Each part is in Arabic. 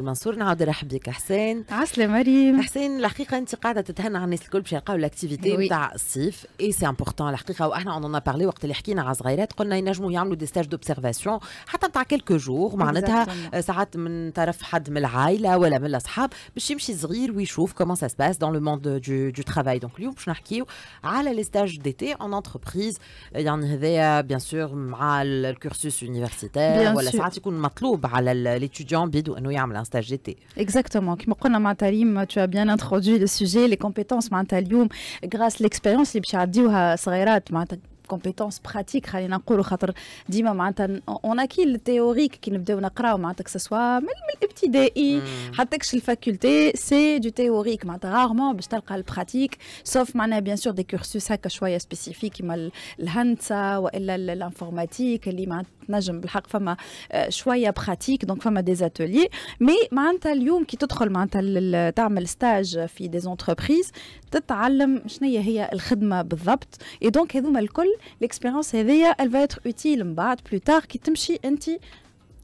المنصور نعاود نرحب بك حسين عسلة مريم حسين الحقيقة أنت قاعدة تتهنى على الناس الكل باش يلقاو لاكتيفيتي نتاع الصيف إي سي امبوغتون الحقيقة وإحنا أون بارلي وقت اللي حكينا على صغيرات قلنا ينجموا يعملوا دي ستاج دوبسيرفاسيون حتى نتاع كيلكو جور معناتها ساعات من طرف حد من العائلة ولا من الأصحاب باش يمشي صغير ويشوف كومون سا سباس دون لو موند دو دو ترافاي دونك اليوم باش نحكيو على لي ستاج ديتي أون انتربريز يعني هذايا بيان سور مع الكورسوس يونيفرسيتير ولا ساعات يكون مطلوب على ليتيديون بيدو أنه يعمل Exactement. Qui me tu as bien introduit le sujet, les compétences mentalium, grâce à l'expérience, les petits compétences pratiques, on a qui le théorique qui nous donne une crâne, que ce soit même les petits DI, même chez la faculté, c'est du théorique, rarement, je t'en le pratique, sauf bien sûr des cursus à spécifiques, comme l'HANTSA l'informatique, تنجم بالحق فما آه، شويه براتيك دونك فما دي زاتولي مي معناتها اليوم كي تدخل معناتها تعمل ستاج في دي زونتربريز تتعلم شنو هي الخدمه بالضبط اي دونك هذوما الكل ليكسبيرونس هذيا elle va être من بعد بلو تار كي تمشي انت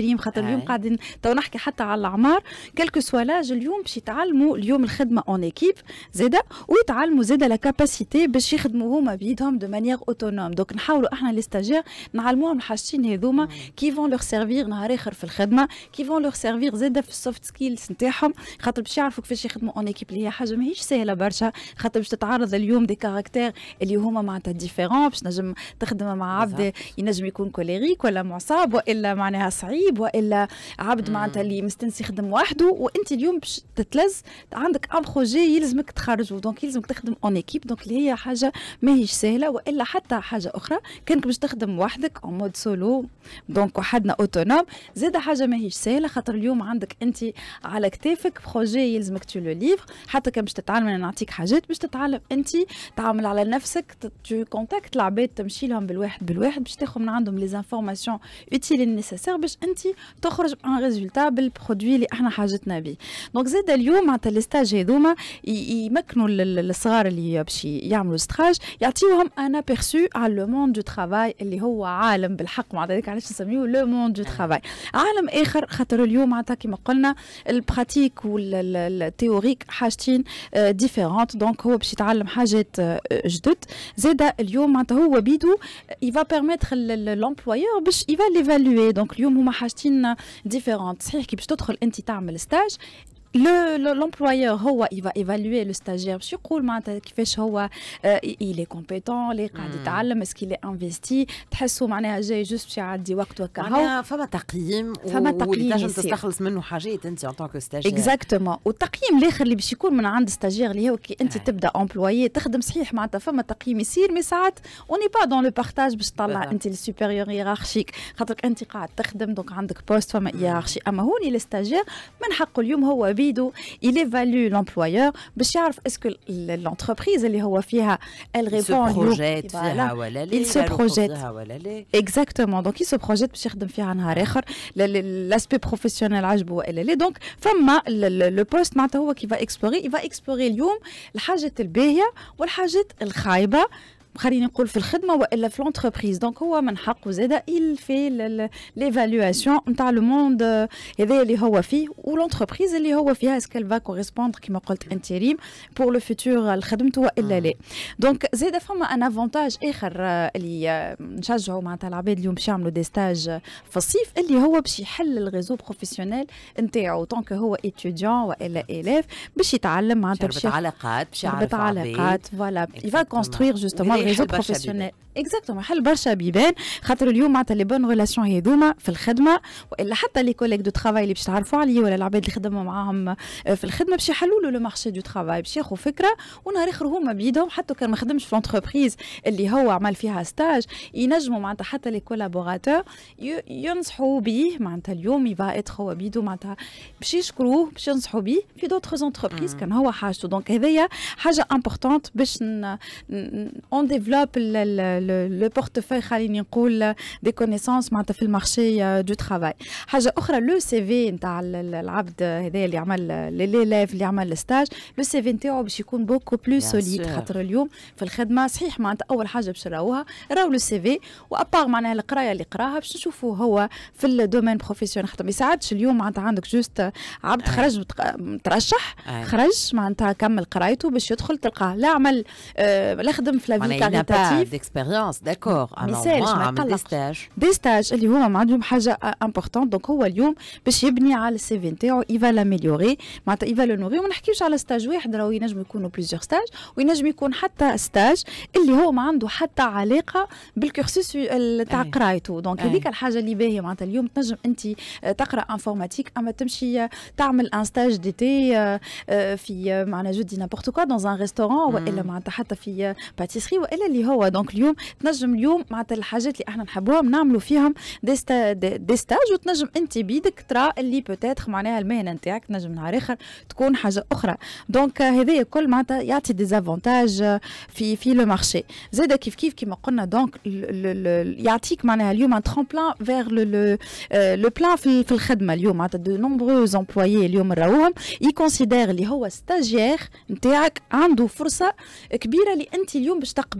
مستعجلين خاطر اليوم قاعدين تو نحكي حتى على الاعمار كلكو سوا لاج اليوم باش يتعلموا اليوم الخدمه اون ايكيب زاده ويتعلموا زاده لا كاباسيتي باش يخدموا هما بيدهم دو مانيير اوتونوم دونك نحاولوا احنا لي ستاجير نعلموهم الحاجتين هذوما كي فون لوغ سيرفير نهار اخر في الخدمه كي فون لوغ سيرفير زاده في السوفت سكيلز نتاعهم خاطر باش يعرفوا كيفاش يخدموا اون ايكيب اللي هي حاجه ماهيش سهله برشا خاطر باش تتعرض اليوم دي كاركتير اللي هما معناتها ديفيرون باش نجم تخدم مع عبد ينجم يكون كوليريك ولا معصاب والا معناها صعيب عيب والا عبد معناتها اللي مستنسي يخدم وحده وانت اليوم باش تتلز عندك ان بروجي يلزمك تخرجه دونك يلزمك تخدم اون ايكيب دونك اللي هي حاجه ماهيش سهله والا حتى حاجه اخرى كانك باش تخدم وحدك اون مود سولو دونك وحدنا اوتونوم زاد حاجه ماهيش سهله خاطر اليوم عندك انت على كتافك بروجي يلزمك تو لو ليفر حتى كان باش تتعلم انا نعطيك حاجات باش تتعلم انت تعامل على نفسك تو كونتاكت العباد تمشي لهم بالواحد بالواحد باش تاخذ من عندهم لي زانفورماسيون اوتيل نيسيسير باش انت تخرج ان ريزولتا بالبرودوي اللي احنا حاجتنا به دونك زاد اليوم معناتها لي ستاج هذوما يمكنوا الصغار اللي باش يعملوا ستاج يعطيوهم ان بيرسو على لو موند دو ترافاي اللي هو عالم بالحق معناتها هذاك علاش نسميوه لو موند دو ترافاي عالم اخر خاطر اليوم معناتها كما قلنا البراتيك والتيوريك حاجتين ديفيرونت آه، دونك هو باش يتعلم حاجات آه، جدد زاد اليوم معناتها هو بيدو يفا بيرميتر لومبلويور باش يفا ليفالوي دونك اليوم هما حاجتين ديفيرونت صحيح كي باش تدخل انت تعمل ستاج l'employeur هو il va évaluer le باش يقول معناتها كيفاش هو il est compétent اللي قاعد يتعلم اسكي لي انفيستي تحسوا معناها جاي جوست باش يعدي وقت وكا هو فما تقييم فما تقييم تنجم تستخلص منه حاجات انت ان طونك ستاجير اكزاكتومون والتقييم الاخر اللي باش يكون من عند ستاجير اللي هو كي انت تبدا امبلوي تخدم صحيح معناتها فما تقييم يصير مي ساعات اوني با دون لو بارتاج باش تطلع انت السوبيريور هيرارشيك خاطرك انت قاعد تخدم دونك عندك بوست فما هيرارشي اما هوني الستاجير من حقه اليوم هو بيدو il évalue l'employeur باش يعرف اسكو l'entreprise اللي هو فيها elle répond il se projette, voilà. il se projette exactement donc il se projette باش يخدم فيها نهار اخر l'aspect professionnel عجبو ولا لا donc فما le poste معناتها هو qui va explorer il va explorer اليوم الحاجات الباهيه والحاجات الخايبه خليني نقول في الخدمه والا في لونتربريز دونك هو من حقه زاده il في ليفالواسيون نتاع لو موند هذا اللي هو فيه ولونتربريز اللي هو فيها اسكال فا كوريسبوند كيما قلت انتريم بور لو فيتور الخدمه والا لا دونك زاده فما ان افونتاج اخر آه، اللي آه، نشجعوا معناتها العباد اليوم باش يعملوا دي ستاج في الصيف اللي هو باش يحل الريزو بروفيسيونيل نتاعو دونك هو ايتوديون والا الاف باش يتعلم معناتها باش علاقات باش يعرف علاقات فوالا يفا va جوستومون لي بروفيسيونيل اكزاكتومون حل برشا بيبان خاطر اليوم معناتها لي بون ريلاسيون هذوما في الخدمه والا حتى لي كوليك دو ترافاي اللي باش تعرفوا عليه ولا العباد اللي خدموا معاهم آه، في الخدمه باش يحلوا له لو مارشي دو ترافاي باش ياخذوا فكره ونهار اخر هما بيدهم حتى كان ما خدمش في لونتربريز اللي هو عمل فيها ستاج ينجموا معناتها حتى لي كولابوراتور ينصحوا به معناتها اليوم يبا اتر هو بيدو معناتها باش يشكروه باش ينصحوا به في دوتر زونتربريز كان هو حاجته دونك هذايا حاجه امبورتونت باش اون ديفلوب لو بورتفوي خليني نقول دي كونيسونس معناتها في المارشي دو euh, ترافاي حاجه اخرى لو سي في نتاع العبد هذا اللي عمل ليف اللي عمل الستاج لو سي في نتاعو باش يكون بوكو بلو سوليد خاطر اليوم في الخدمه صحيح معناتها اول حاجه باش نراوها راو لو سي في وابار معناها القرايه اللي قراها باش نشوفوا هو في الدومين بروفيسيون خاطر ما يساعدش اليوم معناتها عندك جوست عبد خرج ترشح خرج معناتها كمل قرايته باش يدخل تلقاه لا عمل آه، لا خدم في لافي التعليم تاع ديكسبيريونس داكور مثال ما عمل ستاج دي ستاج اللي هما عندهم حاجه امبورطون دونك هو اليوم باش يبني على السي في نتاعو يفا لاميليوري معناتها يفا لو نوغي وما نحكيوش على ستاج واحد راهو ينجم يكونوا بليزيور ستاج وينجم يكون حتى ستاج اللي هو ما عنده حتى علاقه بالكورسوس تاع قرايته دونك هذيك الحاجه اللي باهيه معناتها اليوم تنجم انت تقرا انفورماتيك اما تمشي تعمل ان ستاج ديتي في معناها جو دي نابورت كوا دون ان ريستورون والا معناتها حتى في باتيسري الا اللي هو دونك اليوم تنجم اليوم مع الحاجات اللي احنا نحبوهم نعملوا فيهم دي, ستاج وتنجم انت بيدك ترى اللي بوتيتر معناها المهنه نتاعك تنجم نهار اخر تكون حاجه اخرى دونك هذايا كل معناتها يعطي ديزافونتاج في في لو مارشي زاد كيف كيف كيما قلنا دونك يعطيك معناها اليوم ان ترامبلان فيغ لو لو بلان في الخدمه اليوم معناتها دو نومبروز امبلوي اليوم راوهم يكونسيدير اللي هو ستاجير نتاعك عنده فرصه كبيره اللي انت اليوم باش تقبل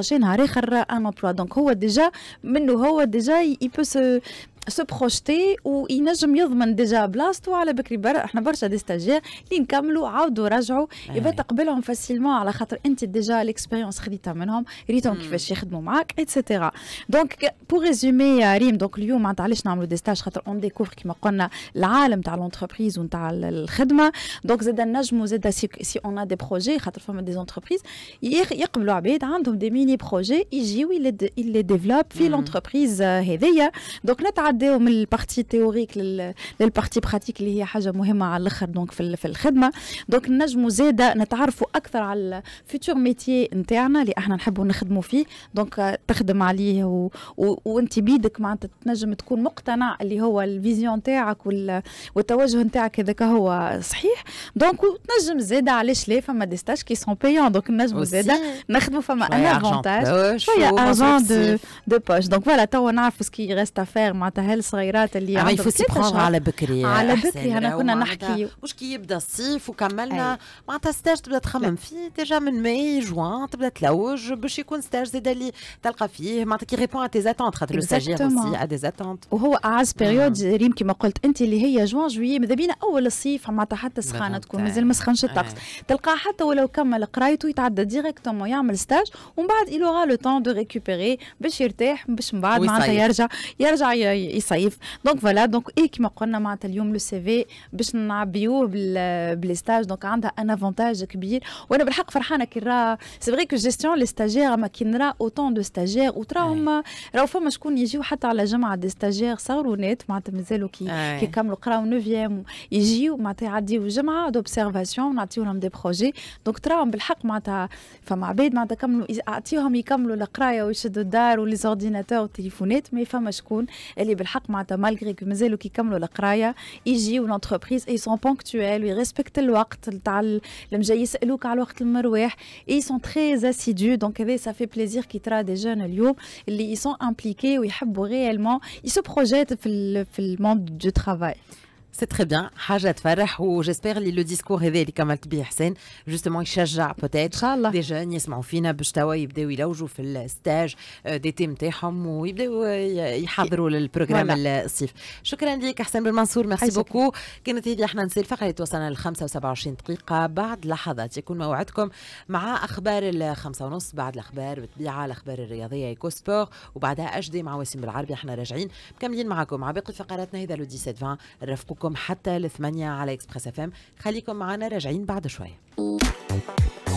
بروشين نهار اخر ان امبلوا دونك هو ديجا منه هو ديجا يبو سو بروجتي وينجم يضمن ديجا بلاصتو على بكري برا احنا برشا دي ستاجير اللي نكملوا عاودوا رجعوا إيه. يبا تقبلهم فاسيلمون على خاطر انت ديجا ليكسبيريونس خديتها منهم ريتهم كيفاش يخدموا معاك اتسيتيرا دونك بور ريزومي ريم دونك اليوم معناتها علاش نعملوا دي ستاج خاطر اون ديكوفر كيما قلنا العالم تاع لونتربريز ونتاع الخدمه دونك زاد نجموا زاد سي اون ا دي بروجي خاطر فما دي زونتربريز يقبلوا عباد عندهم دي ميني بروجي يجيو يلي ديفلوب في لونتربريز euh, هذيا دونك نتعدى نعداو من البارتي تيوريك للبارتي براتيك اللي هي حاجه مهمه على الاخر دونك في, في الخدمه دونك نجموا زاده نتعرفوا اكثر على الفيتور ميتي نتاعنا اللي احنا نحبوا نخدموا فيه دونك تخدم عليه و... و... وانت بيدك معناتها تنجم تكون مقتنع اللي هو الفيزيون نتاعك وال... والتوجه نتاعك هذاك هو صحيح دونك تنجم زاده علاش لا فما دي ستاج كي سون بايون دونك نجموا زاده نخدموا فما ان افونتاج شويه ارجون دو دو بوش دونك فوالا توا نعرفوا سكي ريست افير معناتها الصغيرات اللي عم يفوتوا على بكري على بكري انا كنا نحكي مش كي يبدا الصيف وكملنا معناتها ستاج تبدا تخمم فيه ديجا من ماي جوان تبدا تلوج باش يكون ستاج زاد اللي تلقى فيه معناتها كي ريبون ا تي زاتونت خاطر لو ساجير ا دي زاتونت وهو اعز بيريود mm. ريم كيما قلت انت اللي هي جوان جويي ماذا بينا اول الصيف معناتها حتى سخانه تكون مازال ما سخنش الطقس تلقاه حتى ولو كمل قرايته يتعدى ديريكتومون يعمل ستاج ومن بعد الوغا لو تون دو ريكوبيري باش يرتاح باش من بعد معناتها يرجع يرجع يصيف دونك فوالا دونك اي كيما قلنا معناتها اليوم لو سي في باش نعبيوه بلي ستاج دونك عندها ان افونتاج كبير وانا بالحق فرحانه كي راه سي فري كو جيستيون لي ستاجير اما كي نرى اوتون دو ستاجير وتراهم راهو فما شكون يجيو حتى على جمعه دي ستاجير صاروا نت معناتها مازالوا كي كي كملوا قراو نوفيام يجيو معناتها يعديو جمعه دوبسيرفاسيون نعطيو لهم دي بروجي دونك تراهم بالحق معناتها فما عباد معناتها كملوا اعطيهم يكملوا القرايه ويشدوا الدار وليزورديناتور زورديناتور والتليفونات مي فما شكون اللي بالحق معناتها مالغري مازالوا كيكملوا القرايه يجيو لونتربريز اي سون بونكتويل ويريسبكت الوقت تاع المجاي يسالوك على الوقت المرواح اي سون تري اسيدو دونك هذا سا في بليزير كي ترا دي جون اليوم اللي يسون امبليكي ويحبوا غيالمون يسو بروجيت في في الموند دو ترافاي سي تري بيان حاجه تفرح وجيسبيغ لي لو ديسكور هذا اللي كملت به حسين جوستومون يشجع بوتيت ان شاء الله دي جون يسمعوا فينا باش توا يبداو يلوجوا في الستاج دي تيم تاعهم ويبداو يحضروا للبروغرام الصيف شكرا لك حسين بن منصور ميرسي بوكو كانت هذه احنا نسير فقره اللي توصلنا ل 25 دقيقه بعد لحظات يكون موعدكم مع اخبار الخمسة ونص بعد الاخبار بالطبيعه الاخبار الرياضيه ايكو سبور وبعدها اجدي مع وسيم بالعربي احنا راجعين مكملين معكم مع باقي فقراتنا هذا لو 17 20 رفقوك معاكم حتى الثمانية على اكسبريس اف ام خليكم معنا راجعين بعد شوية